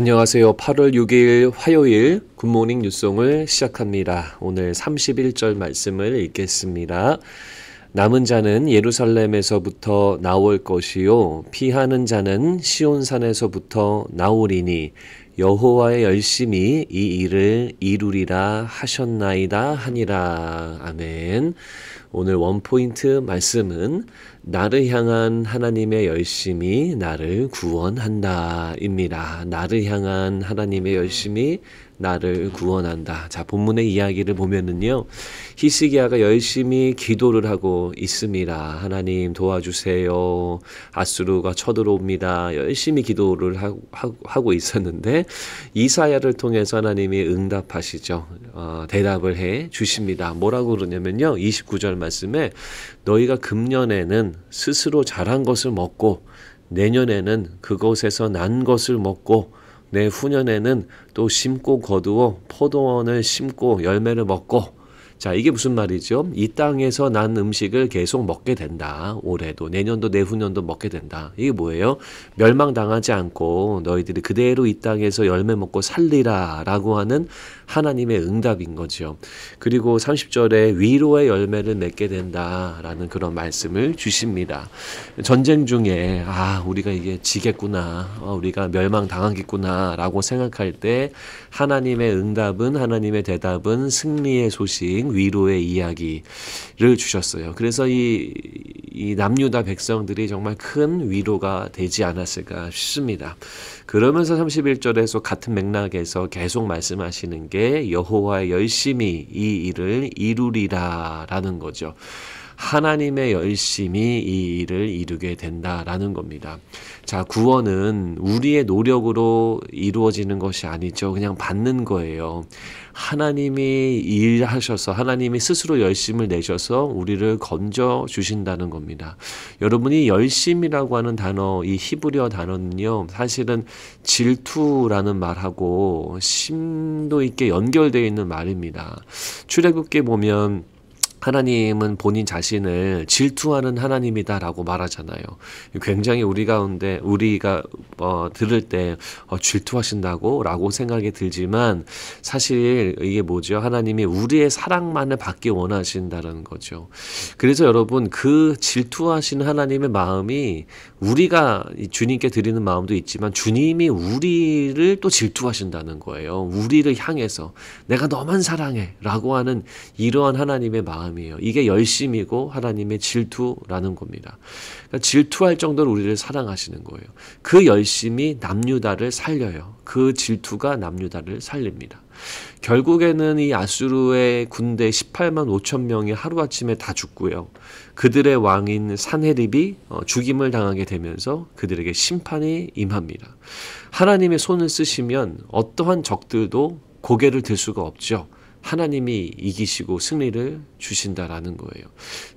안녕하세요. 8월 6일 화요일 굿모닝 뉴송을 시작합니다. 오늘 31절 말씀을 읽겠습니다. 남은 자는 예루살렘에서부터 나올 것이요 피하는 자는 시온산에서부터 나오리니 여호와의 열심히 이 일을 이루리라 하셨나이다 하니라 아멘. 오늘 원 포인트 말씀은 나를 향한 하나님의 열심이 나를 구원한다입니다. 나를 향한 하나님의 열심이 나를 구원한다. 자, 본문의 이야기를 보면은요. 히스기야가 열심히 기도를 하고 있습니다. 하나님 도와주세요. 아수르가 쳐들어옵니다. 열심히 기도를 하고 있었는데 이사야를 통해서 하나님이 응답하시죠. 어, 대답을 해 주십니다. 뭐라고 그러냐면요. 29절 말씀에 너희가 금년에는 스스로 자란 것을 먹고 내년에는 그곳에서난 것을 먹고 내 후년에는 또 심고 거두어 포도원을 심고 열매를 먹고 자, 이게 무슨 말이죠? 이 땅에서 난 음식을 계속 먹게 된다. 올해도, 내년도, 내후년도 먹게 된다. 이게 뭐예요? 멸망당하지 않고 너희들이 그대로 이 땅에서 열매 먹고 살리라. 라고 하는 하나님의 응답인 거지요. 그리고 30절에 위로의 열매를 맺게 된다라는 그런 말씀을 주십니다. 전쟁 중에 아 우리가 이게 지겠구나, 아, 우리가 멸망당하겠구나라고 생각할 때 하나님의 응답은 하나님의 대답은 승리의 소식, 위로의 이야기를 주셨어요. 그래서 이이 남유다 백성들이 정말 큰 위로가 되지 않았을까 싶습니다. 그러면서 31절에서 같은 맥락에서 계속 말씀하시는 게 여호와의 열심히 이 일을 이루리라라는 거죠. 하나님의 열심이이 일을 이루게 된다라는 겁니다. 자, 구원은 우리의 노력으로 이루어지는 것이 아니죠. 그냥 받는 거예요. 하나님이 일하셔서 하나님이 스스로 열심을 내셔서 우리를 건져 주신다는 겁니다. 여러분이 열심이라고 하는 단어, 이 히브리어 단어는요, 사실은 질투라는 말하고 심도 있게 연결되어 있는 말입니다. 출애굽기 보면 하나님은 본인 자신을 질투하는 하나님이다라고 말하잖아요. 굉장히 우리 가운데 우리가 어, 들을 때 어, 질투하신다고라고 생각이 들지만 사실 이게 뭐죠? 하나님이 우리의 사랑만을 받기 원하신다는 거죠. 그래서 여러분 그 질투하신 하나님의 마음이 우리가 주님께 드리는 마음도 있지만 주님이 우리를 또 질투하신다는 거예요. 우리를 향해서 내가 너만 사랑해라고 하는 이러한 하나님의 마음 마음이에요. 이게 열심이고 하나님의 질투라는 겁니다. 그러니까 질투할 정도로 우리를 사랑하시는 거예요. 그 열심이 남유다를 살려요. 그 질투가 남유다를 살립니다. 결국에는 이 아수르의 군대 18만 5천 명이 하루아침에 다 죽고요. 그들의 왕인 산헤립이 어, 죽임을 당하게 되면서 그들에게 심판이 임합니다. 하나님의 손을 쓰시면 어떠한 적들도 고개를 들 수가 없죠. 하나님이 이기시고 승리를 주신다라는 거예요.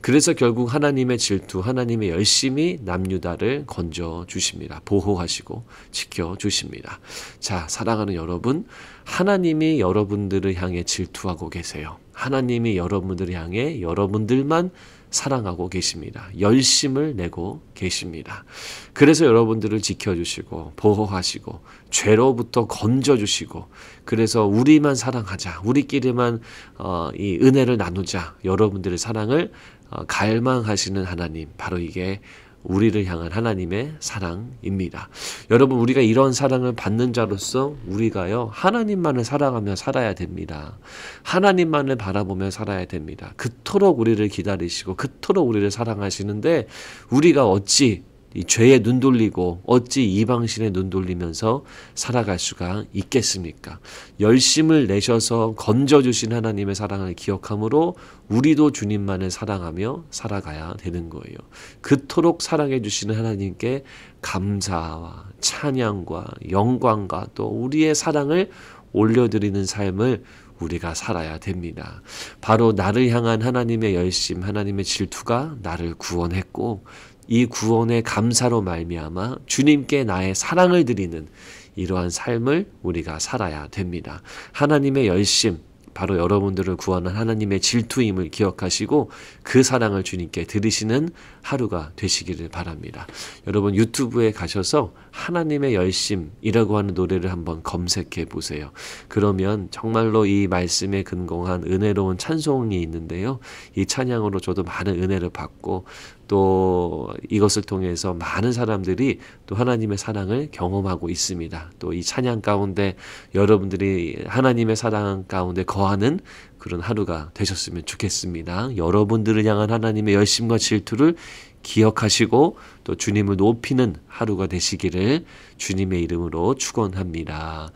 그래서 결국 하나님의 질투, 하나님의 열심히 남유다를 건져 주십니다. 보호하시고 지켜 주십니다. 자, 사랑하는 여러분, 하나님이 여러분들을 향해 질투하고 계세요. 하나님이 여러분들을 향해 여러분들만 사랑하고 계십니다. 열심을 내고 계십니다. 그래서 여러분들을 지켜주시고 보호하시고 죄로부터 건져주시고 그래서 우리만 사랑하자 우리끼리만 어, 이 은혜를 나누자 여러분들의 사랑을 어, 갈망하시는 하나님 바로 이게 우리를 향한 하나님의 사랑입니다. 여러분 우리가 이런 사랑을 받는 자로서 우리가요 하나님만을 사랑하며 살아야 됩니다. 하나님만을 바라보며 살아야 됩니다. 그토록 우리를 기다리시고 그토록 우리를 사랑하시는데 우리가 어찌 이 죄에 눈 돌리고 어찌 이방신에 눈 돌리면서 살아갈 수가 있겠습니까? 열심을 내셔서 건져 주신 하나님의 사랑을 기억함으로 우리도 주님만을 사랑하며 살아가야 되는 거예요. 그토록 사랑해 주시는 하나님께 감사와 찬양과 영광과 또 우리의 사랑을 올려드리는 삶을 우리가 살아야 됩니다. 바로 나를 향한 하나님의 열심, 하나님의 질투가 나를 구원했고 이 구원의 감사로 말미암아 주님께 나의 사랑을 드리는 이러한 삶을 우리가 살아야 됩니다. 하나님의 열심, 바로 여러분들을 구하는 하나님의 질투임을 기억하시고 그 사랑을 주님께 들으시는 하루가 되시기를 바랍니다. 여러분 유튜브에 가셔서 하나님의 열심이라고 하는 노래를 한번 검색해 보세요. 그러면 정말로 이 말씀에 근거한 은혜로운 찬송이 있는데요. 이 찬양으로 저도 많은 은혜를 받고 또 이것을 통해서 많은 사람들이 또 하나님의 사랑을 경험하고 있습니다. 또 이 찬양 가운데 여러분들이 하나님의 사랑 가운데 거하는 그런 하루가 되셨으면 좋겠습니다. 여러분들을 향한 하나님의 열심과 질투를 기억하시고 또 주님을 높이는 하루가 되시기를 주님의 이름으로 축원합니다.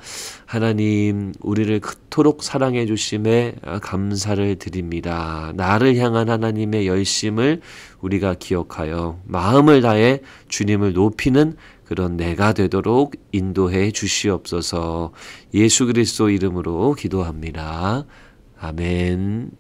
하나님, 우리를 그토록 사랑해 주심에 감사를 드립니다. 나를 향한 하나님의 열심을 우리가 기억하여 마음을 다해 주님을 높이는 그런 내가 되도록 인도해 주시옵소서. 예수 그리스도 이름으로 기도합니다. 아멘.